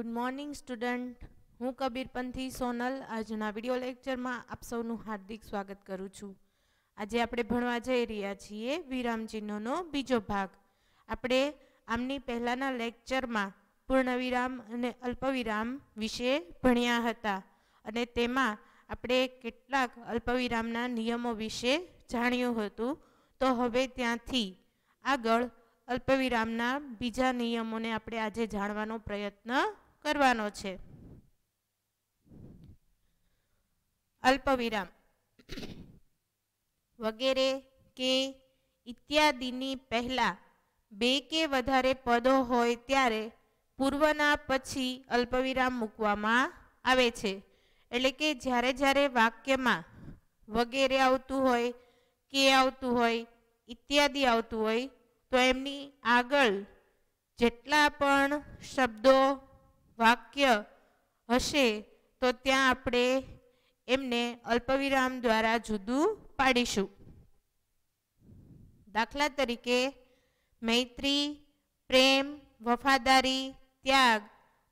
good morning student હું કબીરપંથી સોનલ આજના video લેક્ચરમાં આપ સૌનું હાર્દિક સ્વાગત કરું છું આજે આપણે ભણવા જઈ રહ્યા છીએ વિરામચિહ્નોનો બીજો ભાગ આપણે આમની પહેલાંના લેક્ચરમાં પૂર્ણવિરામ અને અલ્પવિરામ વિશે ભણ્યા હતા અને તેમાં આપણે કેટલાક અલ્પવિરામના નિયમો વિશે જાણ્યું હતું તો હવે ત્યાંથી આગળ અલ્પવિરામના બીજા નિયમોને આપણે આજે જાણવાનો પ્રયત્ન કરવાનો છે અલ્પવિરામ વગેરે કે ઇત્યાદિની પહેલા બે કે વધારે પદો હોય ત્યારે પૂર્વના પછી અલ્પવિરામ મૂકવામાં આવે છે એટલે કે જ્યારે જ્યારે વાક્યમાં વગેરે આવતું હોય કે આવતું હોય ઇત્યાદિ આવતું હોય તો એમની આગળ જેટલા પણ શબ્દો વાક્ય હશે તો ત્યાં આપણે એમને અલ્પવિરામ દ્વારા જુદું પાડીશું દાખલા તરીકે મૈત્રી પ્રેમ વફાદારી ત્યાગ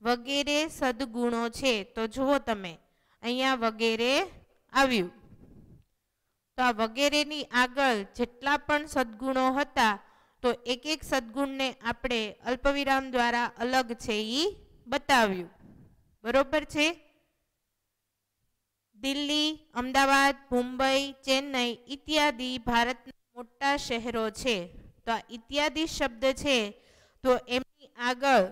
વગેરે સદગુણો છે તો જુઓ તમે અહીંયા વગેરે આવ્યું તો આ વગેરેની આગળ જેટલા પણ સદગુણો હતા તો એક એક સદગુણને આપણે અલ્પવિરામ દ્વારા અલગ છે એ બતાવ્યું બરોબર છે દિલ્હી અમદાવાદ મુંબઈ ચેન્નઈ ઇત્યાદિ ભારતના મોટા શહેરો છે તો આ ઇત્યાદિ શબ્દ છે તો એમની આગળ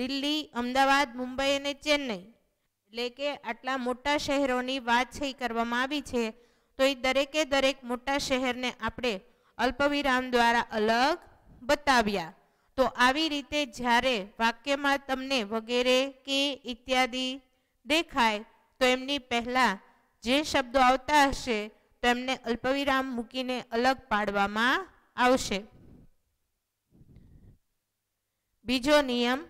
દિલ્હી અમદાવાદ મુંબઈ અને ચેન્નઈ એટલે કે આટલા મોટા શહેરોની વાત છે કરવામાં આવી છે તો એ દરેકે દરેક મોટા શહેરને આપણે અલ્પવિરામ દ્વારા અલગ બતાવ્યા તો આવી રીતે જ્યારે વાક્યમાં તમને વગેરે કે ઇત્યાદિ દેખાય તો એમની પહેલાં જે શબ્દો આવતા હશે તો એમને અલ્પવિરામ મૂકીને અલગ પાડવામાં આવશે બીજો નિયમ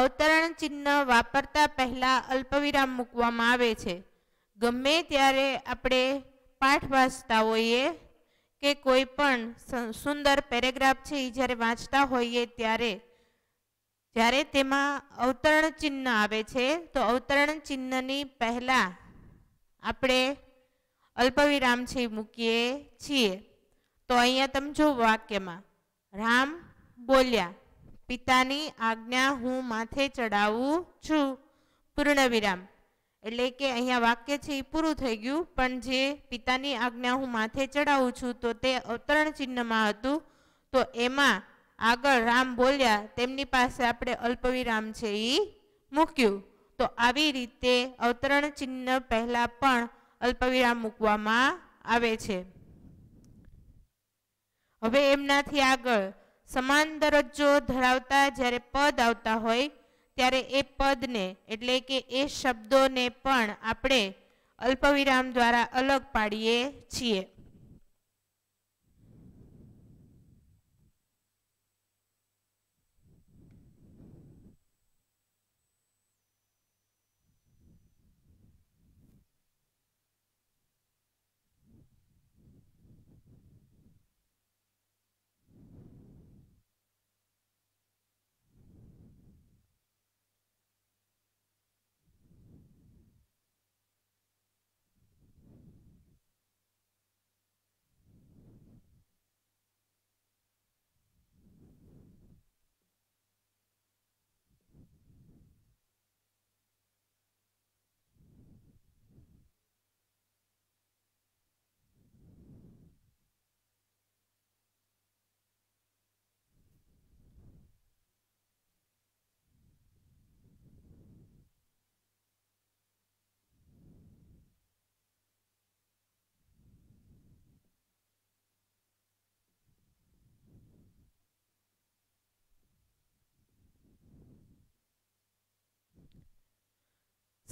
અવતરણ ચિહ્ન વાપરતા પહેલાં અલ્પવિરામ મૂકવામાં આવે છે ગમે ત્યારે આપણે પાઠ વાંચતા હોઈએ કે કોઈ પણ સુંદર પેરેગ્રાફ છે એ જ્યારે વાંચતા હોઈએ ત્યારે જ્યારે તેમાં અવતરણ ચિહ્ન આવે છે તો અવતરણ ચિહ્નની પહેલાં આપણે અલ્પવિરામ છે મૂકીએ છીએ તો અહીંયા તમે જો વાક્યમાં રામ બોલ્યા પિતાની આજ્ઞા હું માથે ચડાવું છું પૂર્ણ વિરામ એટલે કે અહીંયા વાક્ય છે એ પૂરું થઈ ગયું પણ જે પિતાની આજ્ઞા હું માથે ચડાવું છું તો તે અવતરણ ચિહ્નમાં હતું તો એમાં આગળ રામ બોલ્યા તેમની પાસે આપણે અલ્પવિરામ છે એ મૂક્યું તો આવી રીતે અવતરણ ચિહ્ન પહેલાં પણ અલ્પવિરામ મૂકવામાં આવે છે હવે એમનાથી આગળ સમાન દરજ્જો ધરાવતા જ્યારે પદ આવતા હોય ત્યારે એ પદને એટલે કે એ શબ્દોને પણ આપણે અલ્પવિરામ દ્વારા અલગ પાડીએ છીએ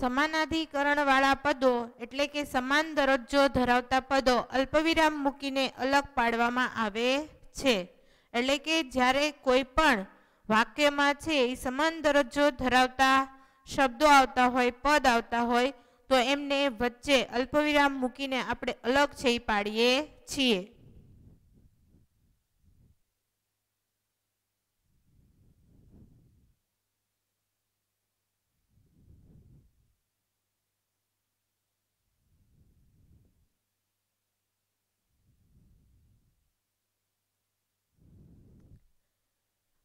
સમાનાધિકરણવાળા પદો એટલે કે સમાન દરજ્જો ધરાવતા પદો અલ્પવિરામ મૂકીને અલગ પાડવામાં આવે છે એટલે કે જ્યારે કોઈ પણ વાક્યમાં છે એ સમાન દરજ્જો ધરાવતા શબ્દો આવતા હોય પદ આવતા હોય તો એમને વચ્ચે અલ્પવિરામ મૂકીને આપણે અલગ છે પાડીએ છીએ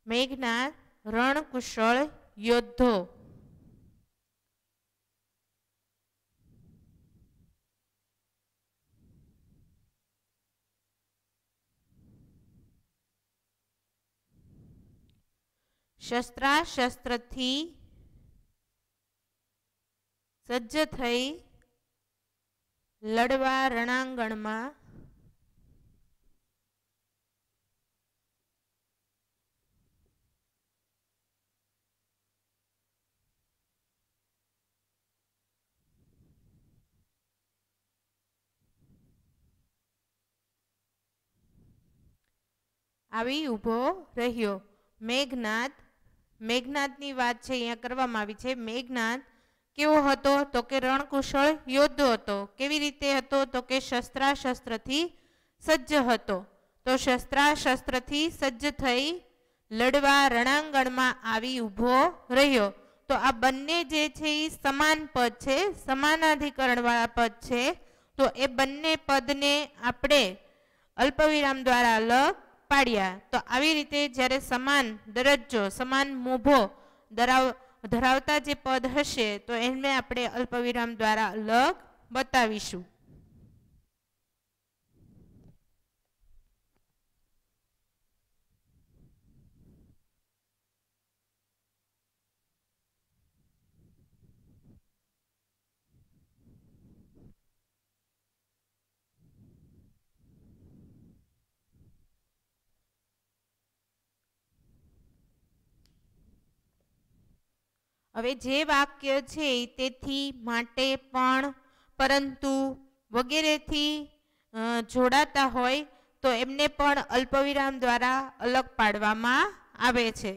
મેઘના રણકુશળ યોદ્ધો શસ્ત્રાશસ્ત્રથી સજ્જ થઈ લડવા રણાંગણમાં આવી ઊભો રહ્યો મેઘનાથ મેઘનાથની વાત છે અહીંયા કરવામાં આવી છે મેઘનાથ કેવો હતો તો કે રણકુશળ યોદ્ધો હતો કેવી રીતે હતો તો કે શસ્ત્રાશસ્ત્રથી સજ્જ હતો તો શસ્ત્રાશસ્ત્રથી સજ્જ થઈ લડવા રણાંગણમાં આવી ઊભો રહ્યો તો આ બંને જે છે એ સમાન પદ છે સમાનાધિકરણવાળા પદ છે તો એ બંને પદને આપણે અલ્પવિરામ દ્વારા અલગ પાડ્યા તો આવી રીતે જ્યારે સમાન દરજ્જો સમાન મોભો ધરાવ ધરાવતા જે પદ હશે તો એને આપણે અલ્પવિરામ દ્વારા અલગ બતાવીશું હવે જે વાક્ય છે તેથી માટે પણ પરંતુ વગેરેથી જોડાતા હોય તો એમને પણ અલ્પવિરામ દ્વારા અલગ પાડવામાં આવે છે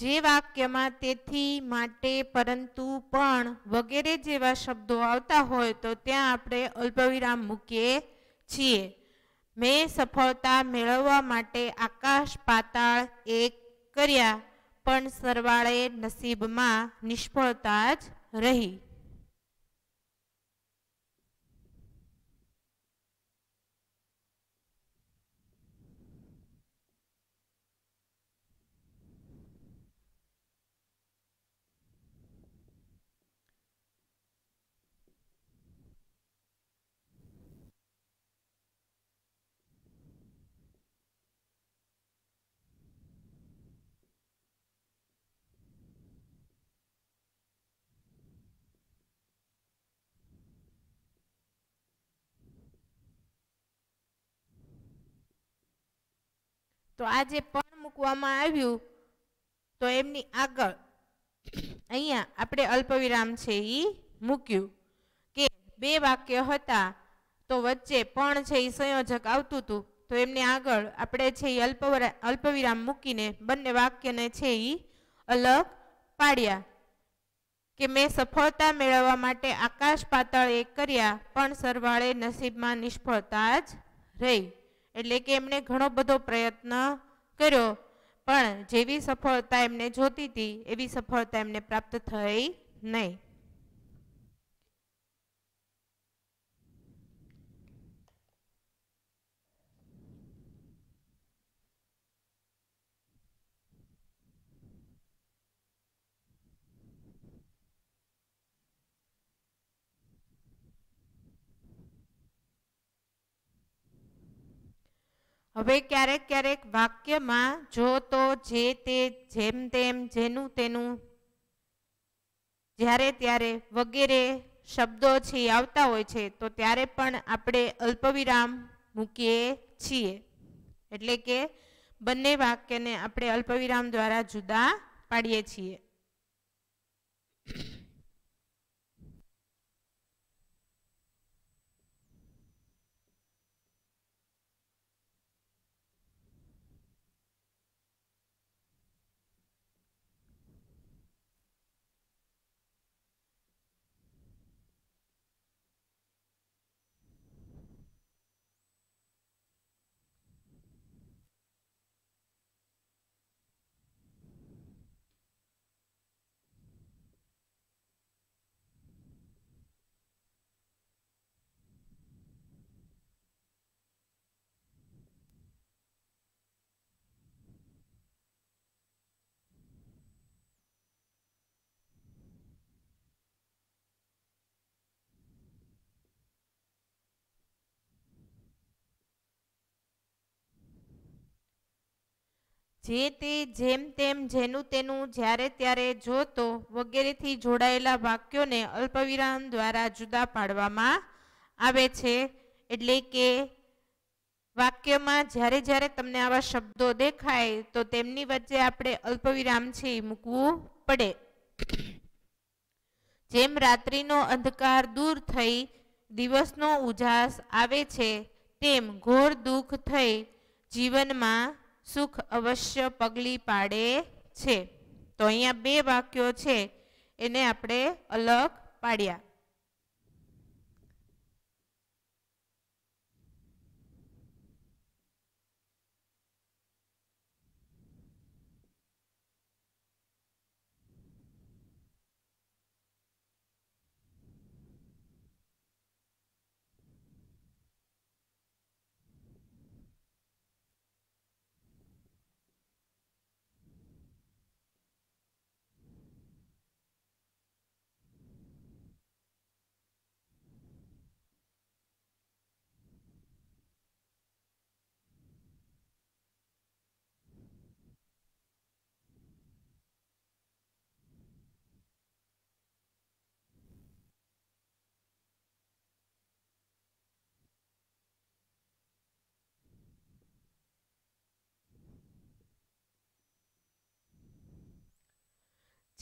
જે વાક્યમાં તેથી માટે પરંતુ પણ વગેરે જેવા શબ્દો આવતા હોય તો ત્યાં આપણે અલ્પવિરામ મૂકીએ છીએ મેં સફળતા મેળવવા માટે આકાશ પાતાળ એક કર્યા પણ સરવાળે નસીબમાં નિષ્ફળતા જ રહી તો આ જે પણ મૂકવામાં આવ્યું તો એમની આગળ અહીંયા આપણે અલ્પવિરામ છે એ મૂક્યું કે બે વાક્ય હતા તો વચ્ચે પણ છે એ સંયોજક આવતું હતું તો એમની આગળ આપણે છે એ અલ્પવરા અલ્પવિરામ મૂકીને બંને વાક્યને છે એ અલગ પાડ્યા કે મેં સફળતા મેળવવા માટે આકાશ પાતાળ એક કર્યા પણ સરવાળે નસીબમાં નિષ્ફળતા જ રહી એટલે કે એમણે ઘણો બધો પ્રયત્ન કર્યો પણ જેવી સફળતા એમને જોતી હતી એવી સફળતા એમને પ્રાપ્ત થઈ નહીં હવે ક્યારેક ક્યારેક વાક્યમાં જો તો જે તે જેમ તેમ જેનું તેનું જ્યારે ત્યારે વગેરે શબ્દો છે આવતા હોય છે તો ત્યારે પણ આપણે અલ્પવિરામ મૂકીએ છીએ એટલે કે બંને વાક્યને આપણે અલ્પવિરામ દ્વારા જુદા પાડીએ છીએ જે તે જેમ તેમ જેનું તેનું જ્યારે ત્યારે જોતો વગેરેથી જોડાયેલા વાક્યોને અલ્પવિરામ દ્વારા જુદા પાડવામાં આવે છે એટલે કે વાક્યમાં જ્યારે જ્યારે તમને આવા શબ્દો દેખાય તો તેમની વચ્ચે આપણે અલ્પવિરામ છે મૂકવું પડે જેમ રાત્રિનો અંધકાર દૂર થઈ દિવસનો ઉજાસ આવે છે તેમ ઘોર દુઃખ થઈ જીવનમાં સુખ અવશ્ય પગલી પાડે છે તો અહીંયા બે વાક્યો છે એને આપણે અલગ પાડ્યા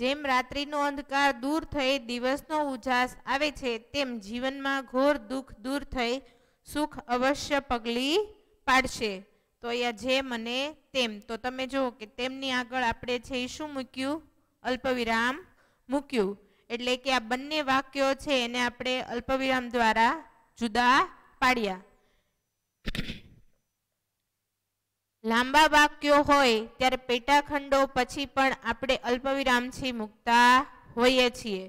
જેમ રાત્રિનો અંધકાર દૂર થઈ દિવસનો ઉજાસ આવે છે તેમ જીવનમાં ઘોર દુઃખ દૂર થઈ સુખ અવશ્ય પગલી પાડશે તો અહીંયા જે મને તેમ તો તમે જુઓ કે તેમની આગળ આપણે છે એ શું મૂક્યું અલ્પવિરામ મૂક્યું એટલે કે આ બંને વાક્યો છે એને આપણે અલ્પવિરામ દ્વારા જુદા પાડ્યા લાંબા વાક્યો હોય ત્યારે પેટાખંડો પછી પણ આપણે અલ્પવિરામથી મૂકતા હોઈએ છીએ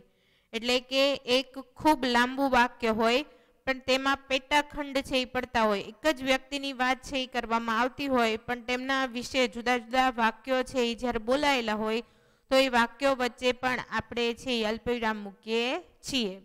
એટલે કે એક ખૂબ લાંબુ વાક્ય હોય પણ તેમાં પેટાખંડ છે એ પડતા હોય એક જ વ્યક્તિની વાત છે એ કરવામાં આવતી હોય પણ તેમના વિશે જુદા જુદા વાક્યો છે એ જ્યારે બોલાયેલા હોય તો એ વાક્યો વચ્ચે પણ આપણે છે એ અલ્પવિરામ મૂકીએ છીએ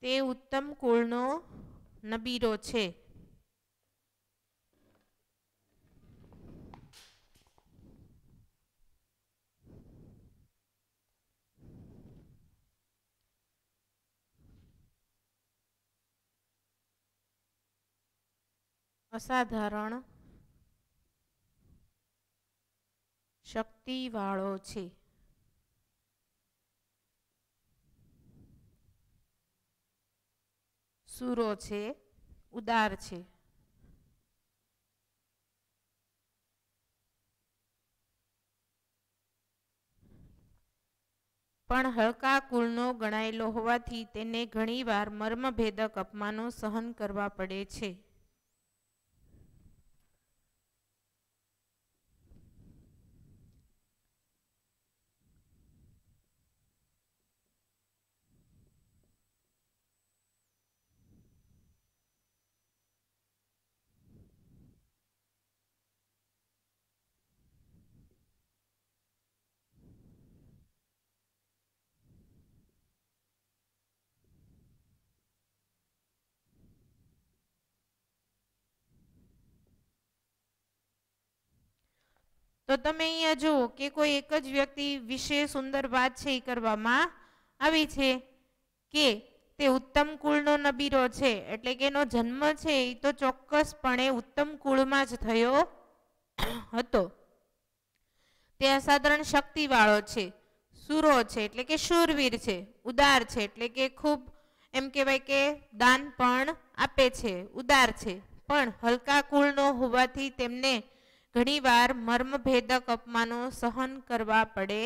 તે ઉત્તમ કુળનો નબીરો છે અસાધારણ શક્તિવાળો છે સુરો છે ઉદાર છે પણ હલકા કુળનો ગણાયેલો હોવાથી તેને ઘણીવાર મર્મભેદક અપમાનો સહન કરવા પડે છે તો તમે અહીંયા જુઓ કે કોઈ એક જ વ્યક્તિ વિશે સુંદર વાત છે એ કરવામાં આવી છે કે તે ઉત્તમ કુળનો નબીરો છે એટલે કે એનો જન્મ છે એ તો ચોક્કસપણે ઉત્તમ કુળમાં જ થયો હતો તે અસાધારણ શક્તિવાળો છે સુરો છે એટલે કે શૂરવીર છે ઉદાર છે એટલે કે ખૂબ એમ કહેવાય કે દાન પણ આપે છે ઉદાર છે પણ હલકા કુળનો હોવાથી તેમને ઘણીવાર મર્મભેદક અપમાનો સહન કરવા પડે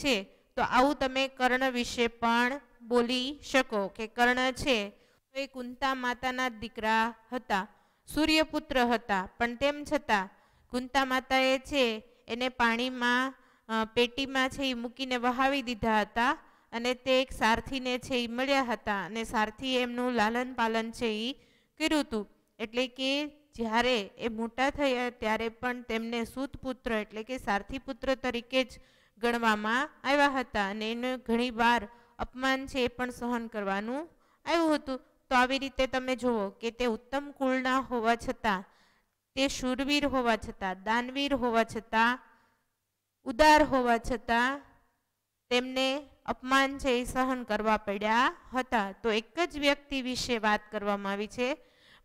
છે તો આવું તમે કર્ણ વિશે પણ બોલી શકો કે કર્ણ છે એ કુંતા માતાના દીકરા હતા સૂર્યપુત્ર હતા પણ તેમ છતાં કુંતા માતાએ છે એને પાણીમાં પેટીમાં છે એ મૂકીને વહાવી દીધા હતા અને તે એક સારથીને છે એ મળ્યા હતા અને સારથી એમનું લાલન પાલન છે એ કર્યું હતું એટલે કે જ્યારે એ મોટા થયા ત્યારે પણ તેમને સૂતપુત્ર એટલે કે સારથીપુત્ર તરીકે જ ગણવામાં આવ્યા હતા અને એને ઘણી વાર અપમાન છે એ પણ સહન કરવાનું આવ્યું હતું તો આવી રીતે તમે જુઓ કે તે ઉત્તમ કુળના હોવા છતાં તે શૂરવીર હોવા છતાં દાનવીર હોવા છતાં ઉદાર હોવા છતાં તેમને અપમાન છે એ સહન કરવા પડ્યા હતા તો એક જ વ્યક્તિ વિશે વાત કરવામાં આવી છે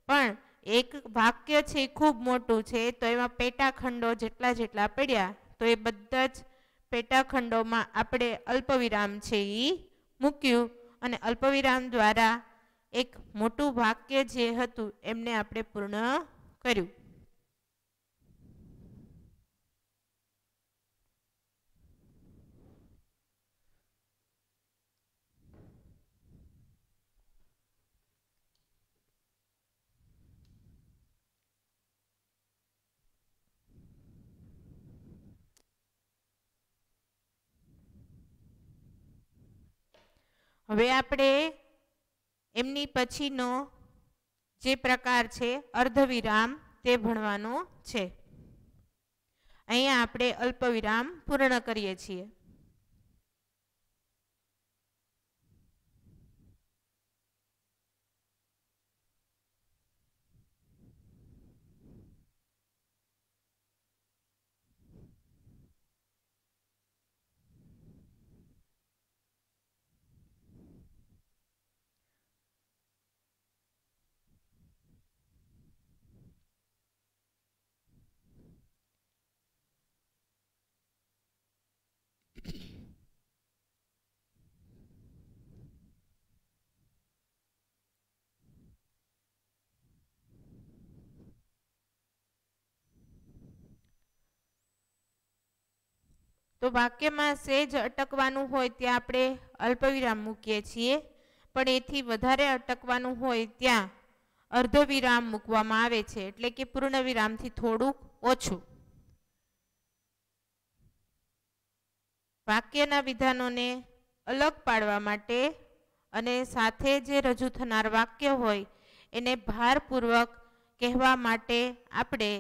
પણ એક વાક્ય છે એ ખૂબ મોટું છે તો એમાં પેટાખંડો જેટલા જેટલા પડ્યા તો એ બધા જ પેટાખંડોમાં આપણે અલ્પવિરામ છે એ મૂક્યું અને અલ્પવિરામ દ્વારા એક મોટું વાક્ય જે હતું એમને આપણે પૂર્ણ કર્યું હવે આપણે એમની પછીનો જે પ્રકાર છે અર્ધવિરામ તે ભણવાનો છે અહીંયા આપણે અલ્પવિરામ પૂર્ણ કરીએ છીએ તો વાક્યમાં સેજ અટકવાનું હોય ત્યાં આપણે અલ્પવિરામ મૂકીએ છીએ પણ એથી વધારે અટકવાનું હોય ત્યાં અર્ધો વિરામ મૂકવામાં આવે છે એટલે કે પૂર્ણ વિરામથી થોડુંક ઓછું વાક્યના વિધાનોને અલગ પાડવા માટે અને સાથે જે રજૂ થનાર વાક્ય હોય એને ભારપૂર્વક કહેવા માટે આપણે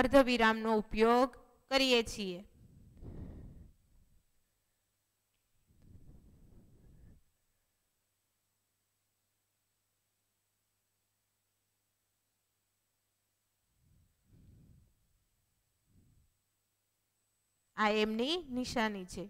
અર્ધવિરામનો ઉપયોગ કરીએ છીએ આ એમની નિશાની છે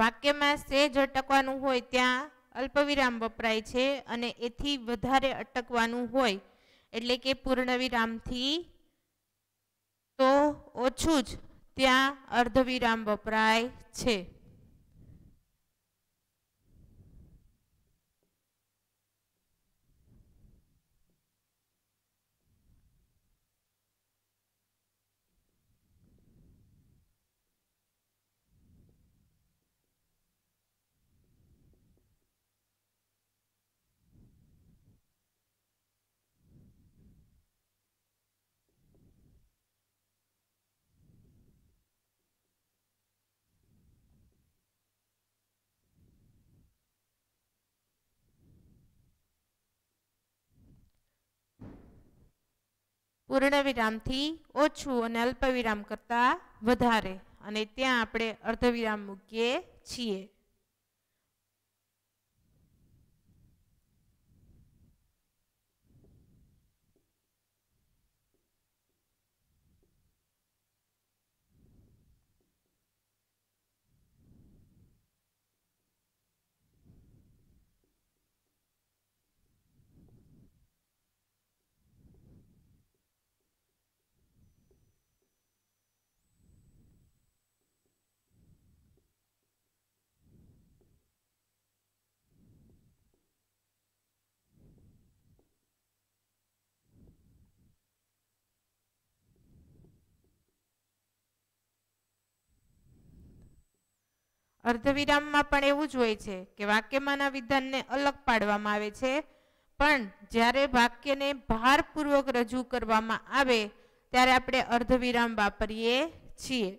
વાક્યમાં સેજ અટકવાનું હોય ત્યાં અલ્પવિરામ વપરાય છે અને એથી વધારે અટકવાનું હોય એટલે કે પૂર્ણવિરામથી તો ઓછું જ ત્યાં અર્ધવિરામ વપરાય છે પૂર્ણ વિરામથી ઓછું અને અલ્પ વિરામ કરતાં વધારે અને ત્યાં આપણે અર્ધવિરામ મૂકીએ છીએ અર્ધવિરામમાં પણ એવું જ હોય છે કે વાક્યમાંના વિધાનને અલગ પાડવામાં આવે છે પણ જ્યારે વાક્યને ભારપૂર્વક રજૂ કરવામાં આવે ત્યારે આપણે અર્ધવિરામ વાપરીએ છીએ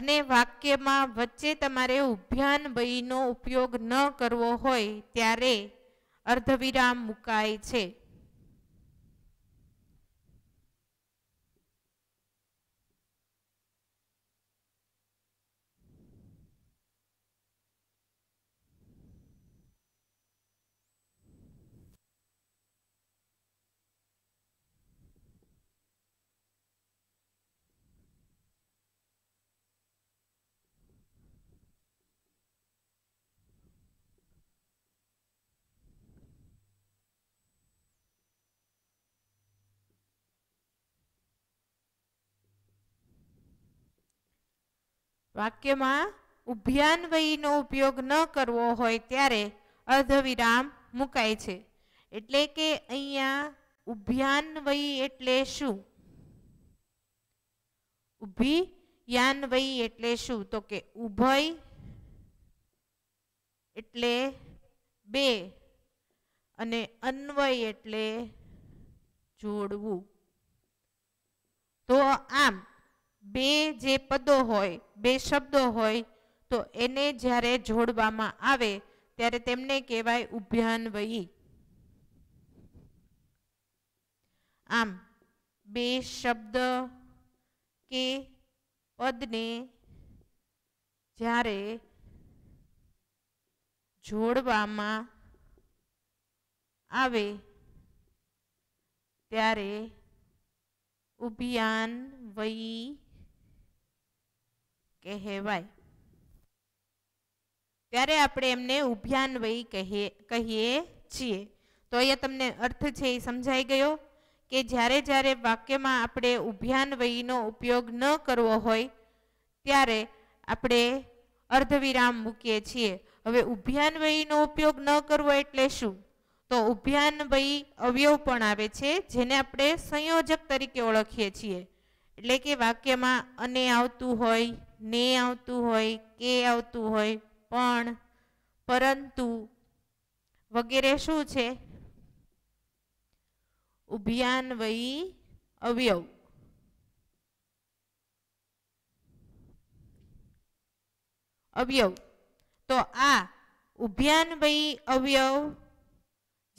અને વાક્યમાં વચ્ચે તમારે ઉભ્યાન બહીનો ઉપયોગ ન કરવો હોય ત્યારે અર્ધવિરામ મુકાય છે વાક્યમાં ઉભ્યાન્વયીનો ઉપયોગ ન કરવો હોય ત્યારે અર્ધવિરામ મુકાય છે એટલે કે અહીંયા ઉભ્યાન્વયી એટલે શું ઉભી યાન્વયી એટલે શું તો કે ઉભય એટલે બે અને અન્વય એટલે જોડવું તો આમ બે જે પદો હોય બે શબ્દો હોય તો એને જ્યારે જોડવામાં આવે ત્યારે તેમને કહેવાય ઉભ્યાન્વયી આમ બે શબ્દ કે પદને જ્યારે જોડવામાં આવે ત્યારે ઉભિયાન વયી કહેવાય ત્યારે આપણે એમને ઉભ્યાન્વયી કહીએ કહીએ છીએ તો અહીંયા તમને અર્થ છે એ સમજાઈ ગયો કે જ્યારે જ્યારે વાક્યમાં આપણે ઉભ્યાન્વયીનો ઉપયોગ ન કરવો હોય ત્યારે આપણે અર્ધવિરામ મૂકીએ છીએ હવે ઉભ્યાન્વયીનો ઉપયોગ ન કરવો એટલે શું તો ઉભ્યાન્વયી અવયવ પણ આવે છે જેને આપણે સંયોજક તરીકે ઓળખીએ છીએ એટલે કે વાક્યમાં અને આવતું હોય ને આવતું હોય કે આવતું હોય પણ પરંતુ વગેરે શું છે ઉભયાન્વયી અવયવ અવયવ તો આ ઉભયાન્વયી અવયવ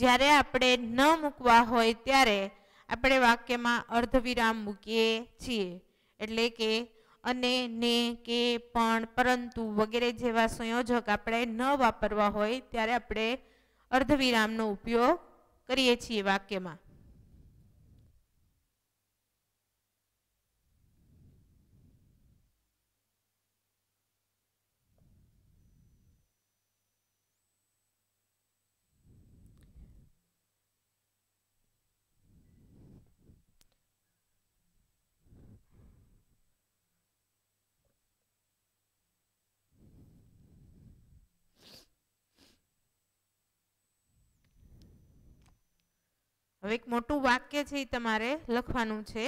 જ્યારે આપણે ન મૂકવા હોય ત્યારે આપણે વાક્યમાં અર્ધવિરામ મૂકીએ છીએ એટલે કે અને ને કે પણ પરંતુ વગેરે જેવા સંયોજક આપણે ન વાપરવા હોય ત્યારે આપણે અર્ધવિરામનો ઉપયોગ કરીએ છીએ વાક્યમાં હવે એક મોટું વાક્ય છે એ તમારે લખવાનું છે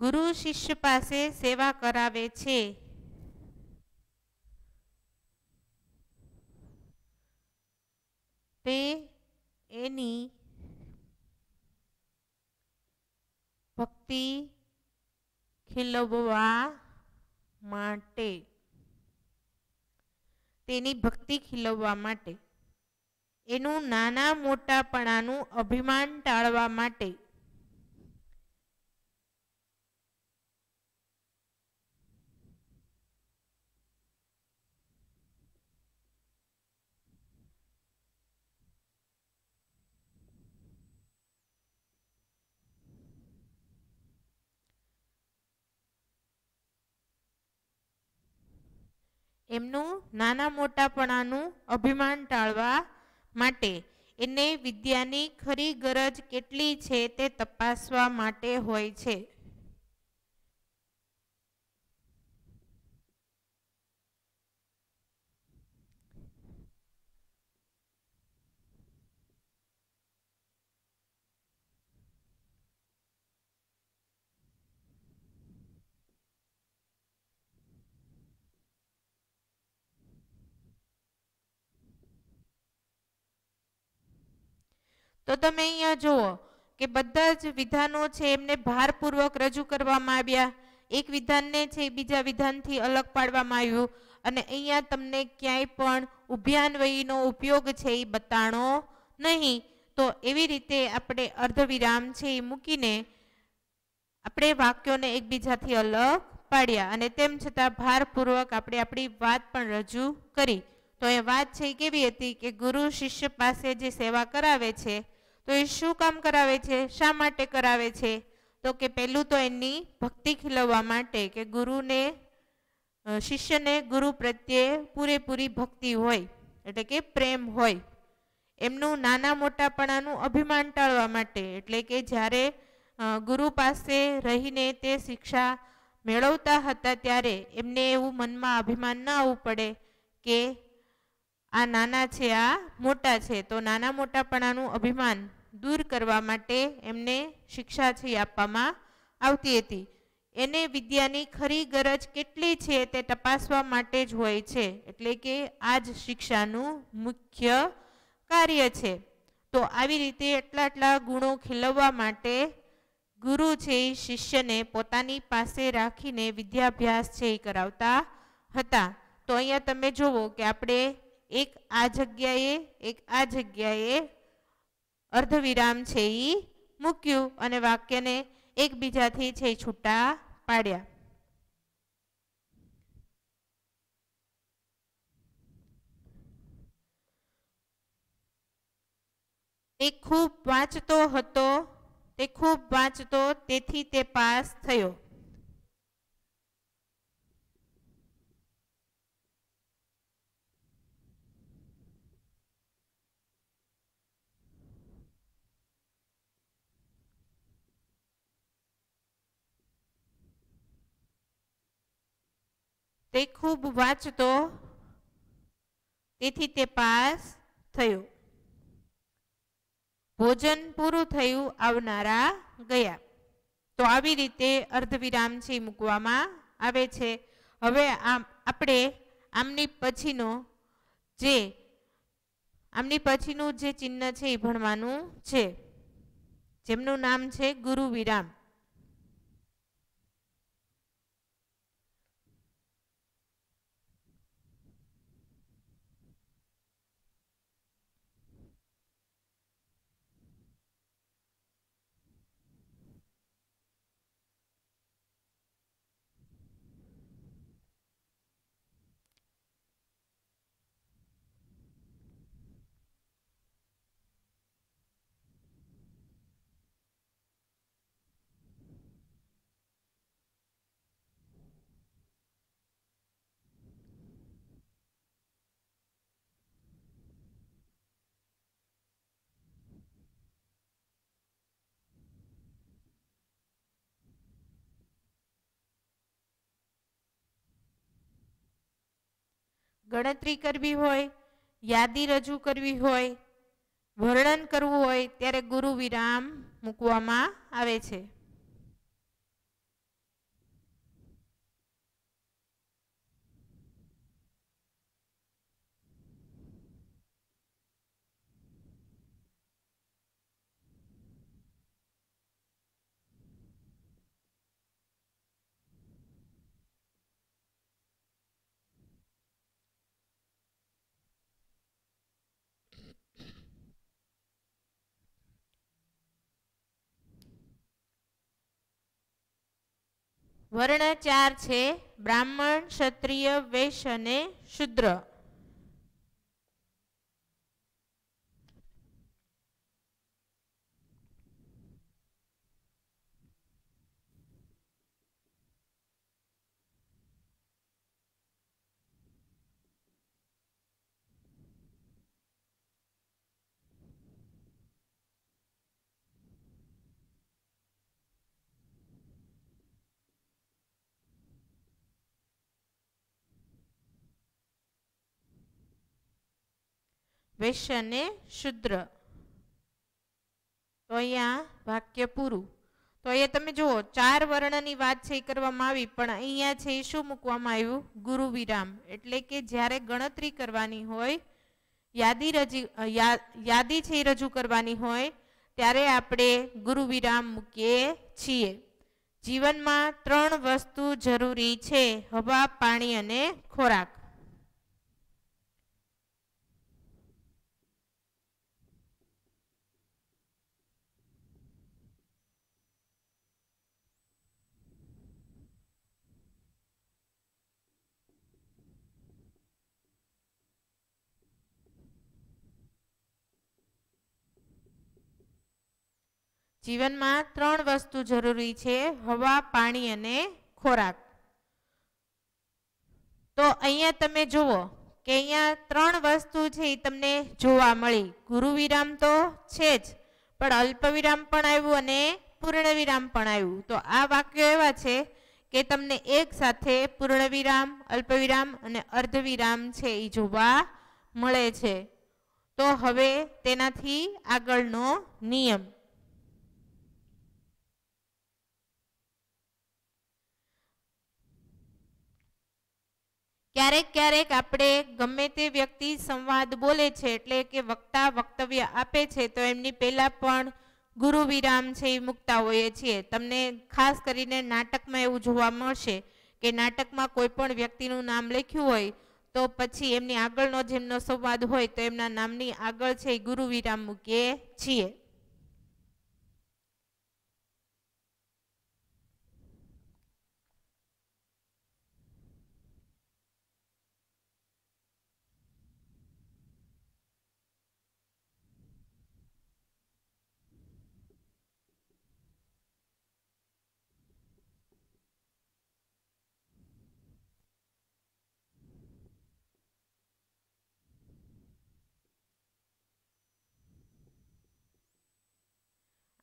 ગુરુ શિષ્ય પાસે સેવા કરાવે છે તે એની ભક્તિ ખીલવવા માટે તેની ભક્તિ ખીલવવા માટે એનું નાના મોટાપણાનું અભિમાન ટાળવા માટે એમનું નાના મોટાપણાનું અભિમાન ટાળવા માટે એને વિદ્યાની ખરી ગરજ કેટલી છે તે તપાસવા માટે હોય છે તો તમે અહીંયા જુઓ કે બધા જ વિધાનો છે એમને ભારપૂર્વક રજૂ કરવામાં આવ્યા એક વિધાનને છે બીજા વિધાનથી અલગ પાડવામાં આવ્યું અને અહીંયા તમને ક્યાંય પણ ઉભ્યાન્વયીનો ઉપયોગ છે એ બતાણો નહીં તો એવી રીતે આપણે અર્ધવિરામ છે એ મૂકીને આપણે વાક્યોને એકબીજાથી અલગ પાડ્યા અને તેમ છતાં ભારપૂર્વક આપણે આપણી વાત પણ રજૂ કરી તો એ વાત છે કેવી હતી કે ગુરુ શિષ્ય પાસે જે સેવા કરાવે છે તો એ શું કામ કરાવે છે શા માટે કરાવે છે તો કે પહેલું તો એની ભક્તિ ખીલવવા માટે કે ગુરુને શિષ્યને ગુરુ પ્રત્યે પૂરેપૂરી ભક્તિ હોય એટલે કે પ્રેમ હોય એમનું નાના મોટાપણાનું અભિમાન ટાળવા માટે એટલે કે જ્યારે ગુરુ પાસે રહીને તે શિક્ષા મેળવતા હતા ત્યારે એમને એવું મનમાં અભિમાન ન આવવું પડે કે આ નાના છે આ મોટા છે તો નાના મોટાપણાનું અભિમાન દૂર કરવા માટે એમને શિક્ષા છે આપવામાં આવતી હતી એને વિદ્યાની ખરી ગરજ કેટલી છે તે તપાસવા માટે જ હોય છે એટલે કે આ જ શિક્ષાનું મુખ્ય કાર્ય છે તો આવી રીતે એટલા એટલા ગુણો ખીલવવા માટે ગુરુ છે એ શિષ્યને પોતાની પાસે રાખીને વિદ્યાભ્યાસ છે એ કરાવતા હતા તો અહીંયા તમે જુઓ કે આપણે એક આ જગ્યાએ એક આ જગ્યાએ અર્ધવિરામ છે એ મૂક્યું અને વાક્યને એકબીજાથી છે છૂટા પાડ્યા તે ખૂબ વાંચતો હતો તે ખૂબ વાંચતો તેથી તે પાસ થયો તે ખૂબ વાંચતો તેથી તે પાસ થયો ભોજન પૂરું થયું આવનારા ગયા તો આવી રીતે અર્ધવિરામ છે મૂકવામાં આવે છે હવે આમ આપણે આમની પછીનો જે આમની પછીનું જે ચિહ્ન છે એ ભણવાનું છે જેમનું નામ છે ગુરુ વિરામ ગણતરી કરવી હોય યાદી રજૂ કરવી હોય વર્ણન કરવું હોય ત્યારે ગુરુ વિરામ મૂકવામાં આવે છે વર્ણ ચાર છે બ્રાહ્મણ ક્ષત્રિય વૈશ્ય અને શુદ્ર વૈશ્ય ને શુદ્ર તો અહીંયા વાક્ય પૂરું તો અહીંયા તમે જુઓ ચાર વર્ણની વાત છે એ કરવામાં આવી પણ અહીંયા છે એ શું મૂકવામાં આવ્યું ગુરુ વિરામ એટલે કે જ્યારે ગણતરી કરવાની હોય યાદી રજી યાદી છે એ રજૂ કરવાની હોય ત્યારે આપણે ગુરુ વિરામ મૂકીએ છીએ જીવનમાં ત્રણ વસ્તુ જરૂરી છે હવા પાણી અને ખોરાક જીવનમાં ત્રણ વસ્તુ જરૂરી છે હવા પાણી અને ખોરાક તો અહીંયા તમે જુઓ કે અહીંયા ત્રણ વસ્તુ છે એ તમને જોવા મળી ગુરુ વિરામ તો છે જ પણ અલ્પ વિરામ પણ આવ્યું અને પૂર્ણ વિરામ પણ આવ્યું તો આ વાક્યો એવા છે કે તમને એક સાથે અલ્પ વિરામ અને અર્ધ વિરામ છે એ જોવા મળે છે તો હવે તેનાથી આગળનો નિયમ ક્યારેક ક્યારેક આપણે ગમે તે વ્યક્તિ સંવાદ બોલે છે એટલે કે વક્તા વક્તવ્ય આપે છે તો એમની પહેલાં પણ ગુરુ વિરામ છે એ મૂકતા હોઈએ છીએ તમને ખાસ કરીને નાટકમાં એવું જોવા મળશે કે નાટકમાં કોઈ પણ વ્યક્તિનું નામ લખ્યું હોય તો પછી એમની આગળનો જેમનો સંવાદ હોય તો એમના નામની આગળ છે એ ગુરુ વિરામ મૂકીએ છીએ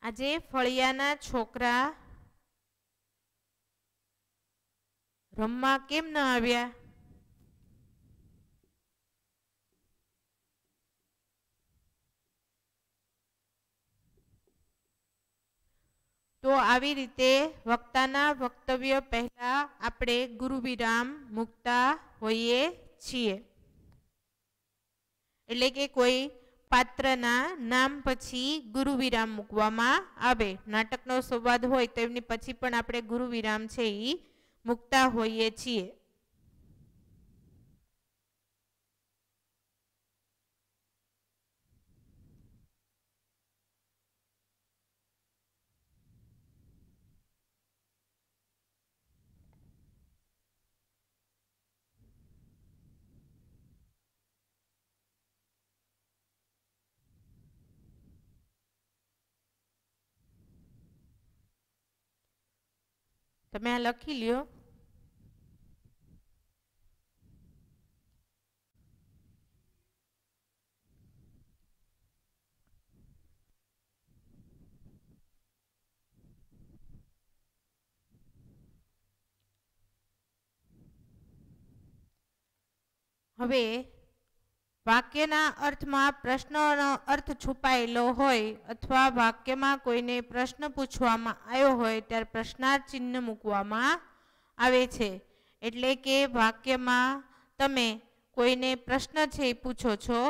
આજે ફળિયાના છોકરા રમવા કેમ ન આવ્યા તો આવી રીતે વક્તાના વક્તવ્ય પહેલા આપણે ગુરુ વિરામ મૂકતા હોઈએ છીએ એટલે કે કોઈ પાત્રના નામ પછી ગુરુ વિરામ મૂકવામાં આવે નાટકનો સંવાદ હોય તો એમની પછી પણ આપણે ગુરુ વિરામ છે એ મૂકતા હોઈએ છીએ તમે આ લખી લ્યો હવે વાક્યના અર્થમાં પ્રશ્નનો અર્થ છુપાયેલો હોય અથવા વાક્યમાં કોઈને પ્રશ્ન પૂછવામાં આવ્યો હોય ત્યારે પ્રશ્નાર્થ ચિહ્ન મૂકવામાં આવે છે એટલે કે વાક્યમાં તમે કોઈને પ્રશ્ન છે પૂછો છો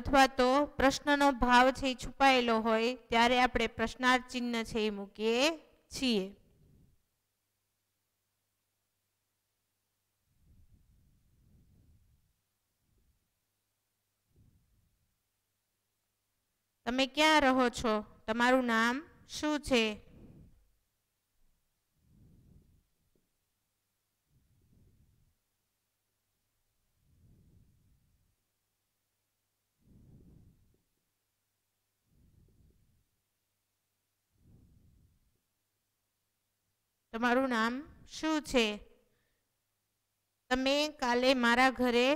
અથવા તો પ્રશ્નનો ભાવ છે છુપાયેલો હોય ત્યારે આપણે પ્રશ્નાર્થ ચિહ્ન છે એ મૂકીએ છીએ તમે ક્યાં રહો છો તમારું નામ શું છે તમારું નામ શું છે તમે કાલે મારા ઘરે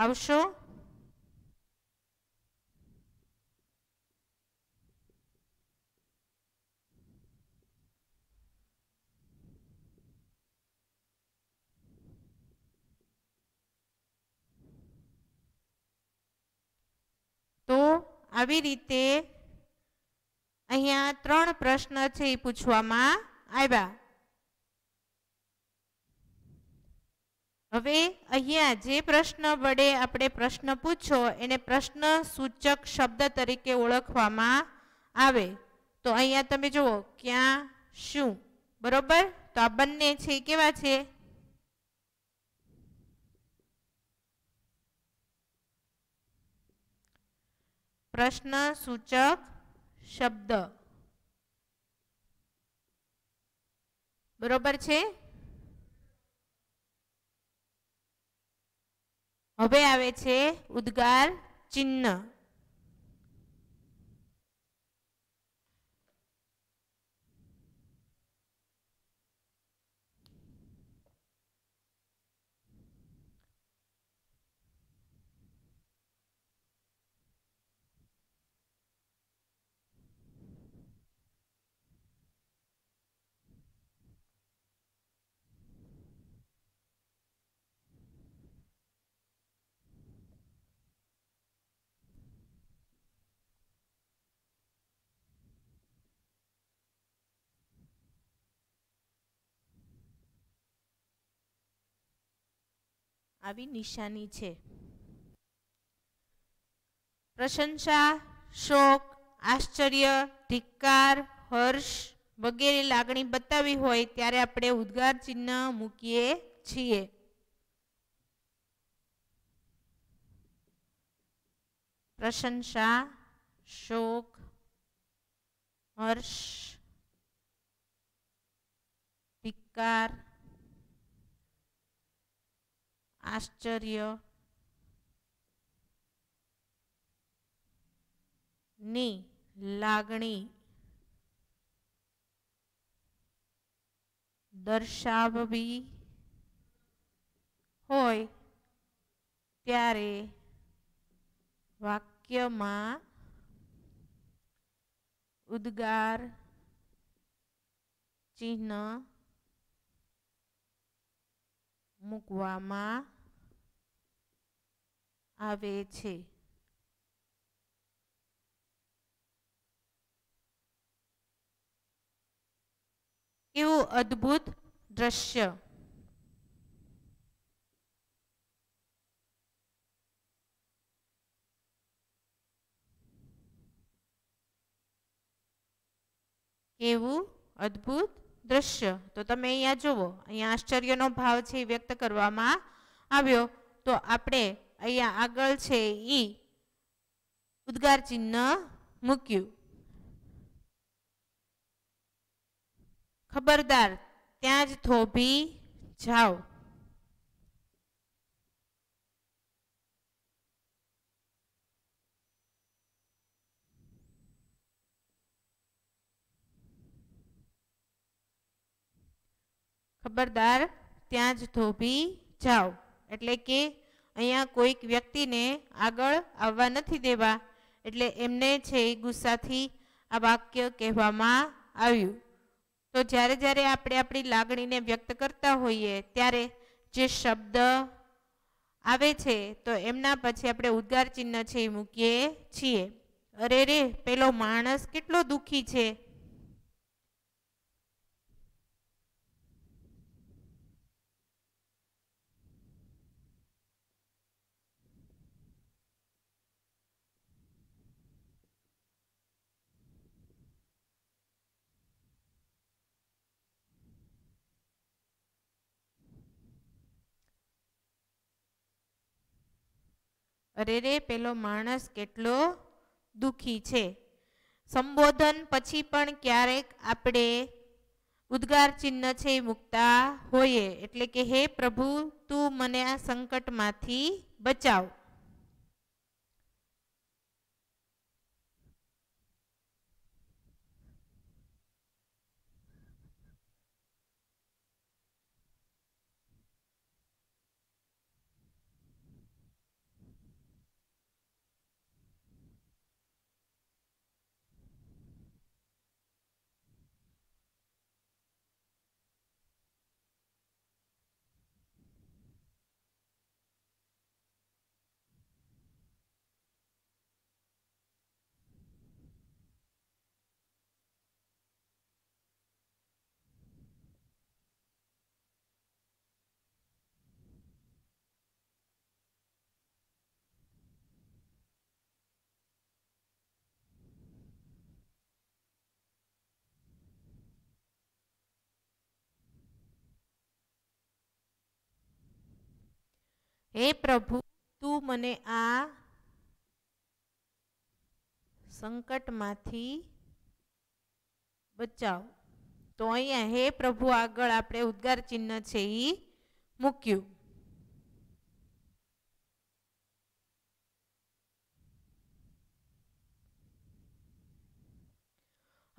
આવશો તો આવી રીતે અહીંયા ત્રણ પ્રશ્ન છે એ પૂછવામાં આવ્યા હવે અહીંયા જે પ્રશ્ન વડે આપણે પ્રશ્ન પૂછો એને પ્રશ્ન સૂચક શબ્દ તરીકે ઓળખવામાં આવે તો અહીંયા તમે જુઓ ક્યાં શું બરોબર તો આ બંને છે કેવા છે પ્રશ્ન સૂચક શબ્દ બરોબર છે હવે આવે છે ઉદ્ગાર ચિહ્ન આવી નિશાની છે પ્રશંસા શોક આશ્ચર્ય ધિક્કાર હર્ષ વગેરે લાગણી બતાવી હોય ત્યારે આપણે ઉદ્ગાર ચિહ્ન મૂકીએ છીએ પ્રશંસા શોક હર્ષ ધિક્કાર આશ્ચર્ય ની લાગણી દર્શાવવી હોય ત્યારે વાક્યમાં ઉદ્ગાર ચિહ્ન મૂકવામાં આવે છે કેવું અદભુત દ્રશ્ય કેવું અદ્ભુત દ્રશ્ય તો તમે અહીંયા જુઓ અહીંયા આશ્ચર્યનો ભાવ છે વ્યક્ત કરવામાં આવ્યો તો આપણે अगर ई उद्गार चिन्ह मूक्य खबरदार त्याज थोभी जाओ खबरदार त्याज थोभी जाओ एट्ले कि અહીંયા કોઈક વ્યક્તિને આગળ આવવા નથી દેવા એટલે એમને છે એ ગુસ્સાથી આ વાક્ય કહેવામાં આવ્યું તો જ્યારે જ્યારે આપણે આપણી લાગણીને વ્યક્ત કરતા હોઈએ ત્યારે જે શબ્દ આવે છે તો એમના પછી આપણે ઉદ્ગાર ચિહ્ન છે એ મૂકીએ છીએ અરે રે પેલો માણસ કેટલો દુઃખી છે અરે રે પેલો માણસ કેટલો દુઃખી છે સંબોધન પછી પણ ક્યારેક આપણે ઉદ્ગાર ચિહ્ન છે એ મૂકતા હોઈએ એટલે કે હે પ્રભુ તું મને આ સંકટમાંથી બચાવ હે પ્રભુ તું મને આ સંકટમાંથી બચાવ તો અહીંયા હે પ્રભુ આગળ આપણે ઉદ્ગાર ચિહ્ન છે એ મૂક્યું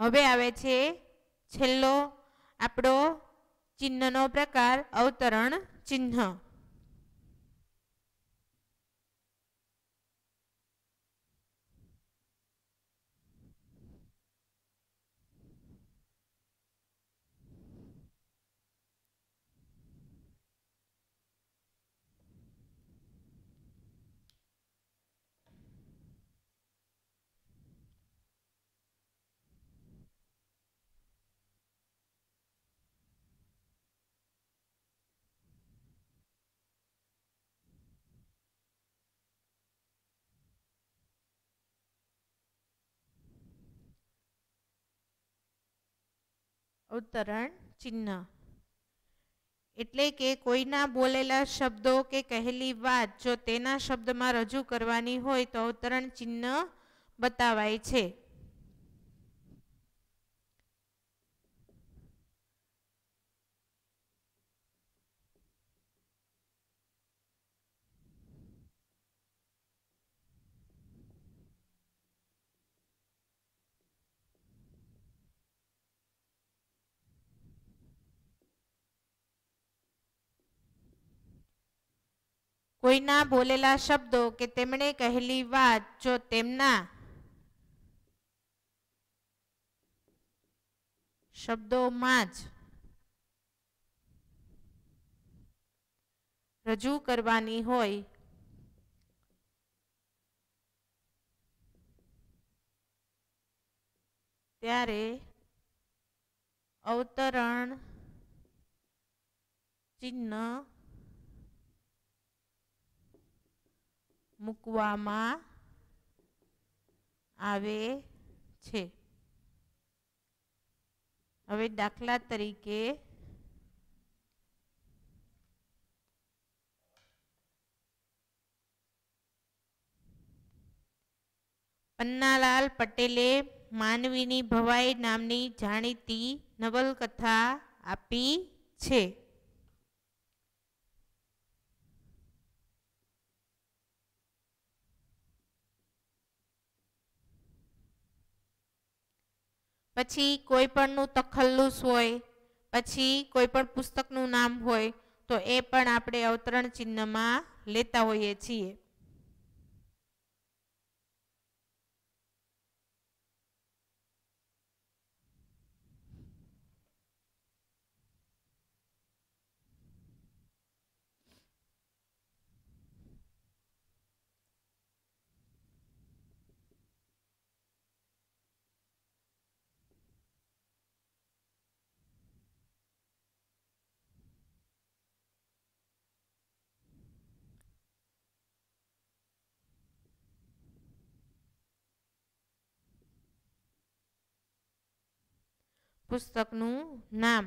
હવે આવે છે છેલ્લો આપણો ચિહ્નનો પ્રકાર અવતરણ ચિહ્ન અવતરણ ચિહ્ન એટલે કે કોઈના બોલેલા શબ્દો કે કહેલી વાત જો તેના શબ્દમાં રજૂ કરવાની હોય તો ઉત્તરણ ચિહ્ન બતાવાય છે કોઈના બોલેલા શબ્દો કે તેમણે કહેલી વાત જો તેમના શબ્દોમાં જ રજૂ કરવાની હોય ત્યારે અવતરણ ચિહ્ન મૂકવામાં આવે છે હવે દાખલા તરીકે પન્નાલાલ પટેલે માનવીની ભવાઈ નામની જાણીતી નવલકથા આપી છે પછી કોઈ પણનું તખલ્લુસ હોય પછી કોઈ પણ પુસ્તકનું નામ હોય તો એ પણ આપણે અવતરણ ચિહ્નમાં લેતા હોઈએ છીએ पुस्तक નું નામ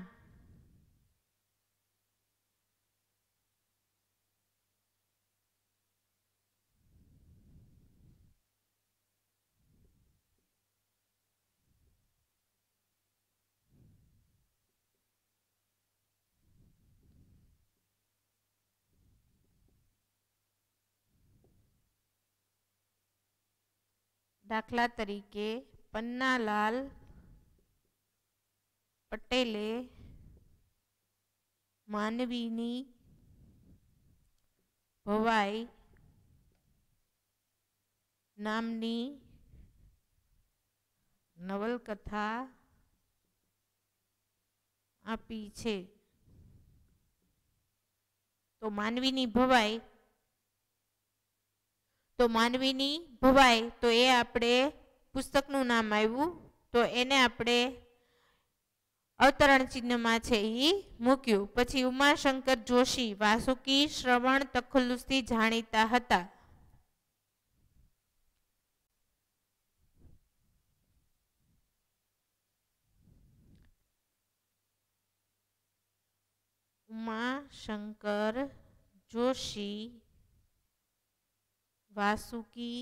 લખલા તરીકે પન્નાલાલ પટેલે માનવીની ભવાઈ નામની નવલકથા આપી છે તો માનવીની ભવાઈ તો માનવીની ભવાઈ તો એ આપણે પુસ્તકનું નામ આવ્યું તો એને આપણે અવતરણ ચિહ્નમાં છે એ મૂક્યું પછી ઉમાશંકર જોશી વાસુકી શ્રવણ તખલ્લુસથી જાણીતા હતા ઉમાશંકર જોશી વાસુકી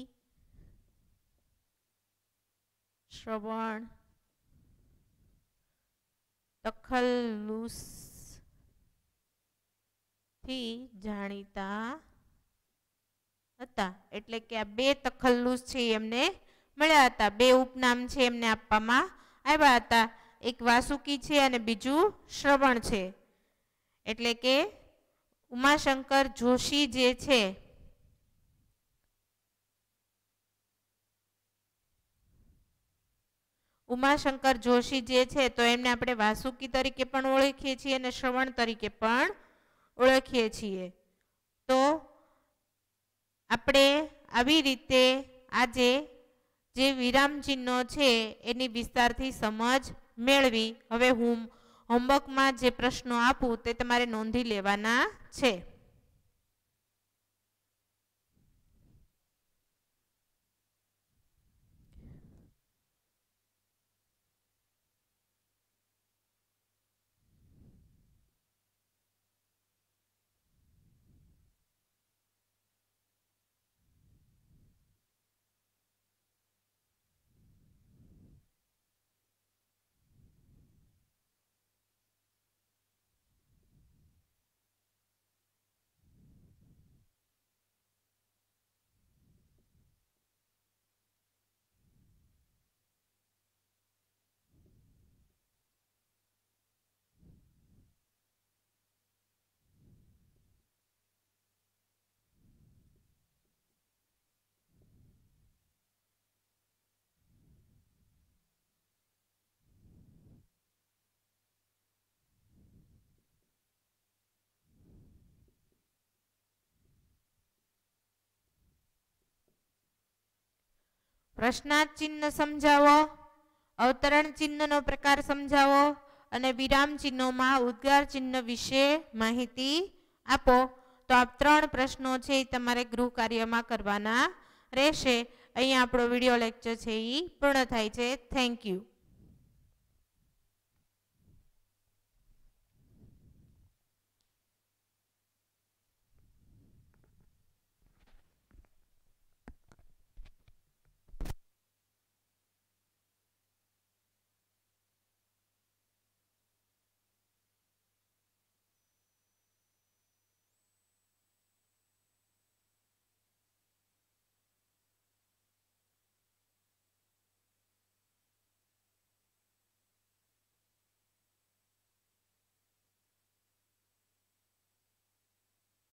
શ્રવણ તખલ્લુસથી જાણીતા હતા એટલે કે આ બે તખલ્લુસ છે એમને મળ્યા હતા બે ઉપનામ છે એમને આપવામાં આવ્યા હતા એક વાસુકી છે અને બીજું શ્રવણ છે એટલે કે ઉમાશંકર જોશી જે છે ઉમાશંકર જોશી જે છે તો એમને આપણે વાસુકી તરીકે પણ ઓળખીએ છીએ અને શ્રવણ તરીકે પણ ઓળખીએ છીએ તો આપણે આવી રીતે આજે જે વિરામચિહ્નો છે એની વિસ્તારથી સમજ મેળવી હવે હું હોમવર્કમાં જે પ્રશ્નો આપું તે તમારે નોંધી લેવાના છે પ્રશ્નાર્થ ચિહ્ન સમજાવો અવતરણ ચિહ્નનો પ્રકાર સમજાવો અને વિરામ ચિહ્નોમાં ઉદ્ગાર ચિહ્ન વિશે માહિતી આપો તો આ ત્રણ પ્રશ્નો છે એ તમારે ગૃહ કાર્યમાં કરવાના રહેશે અહીંયા આપણો વિડીયો લેક્ચર છે એ પૂર્ણ થાય છે થેન્ક યુ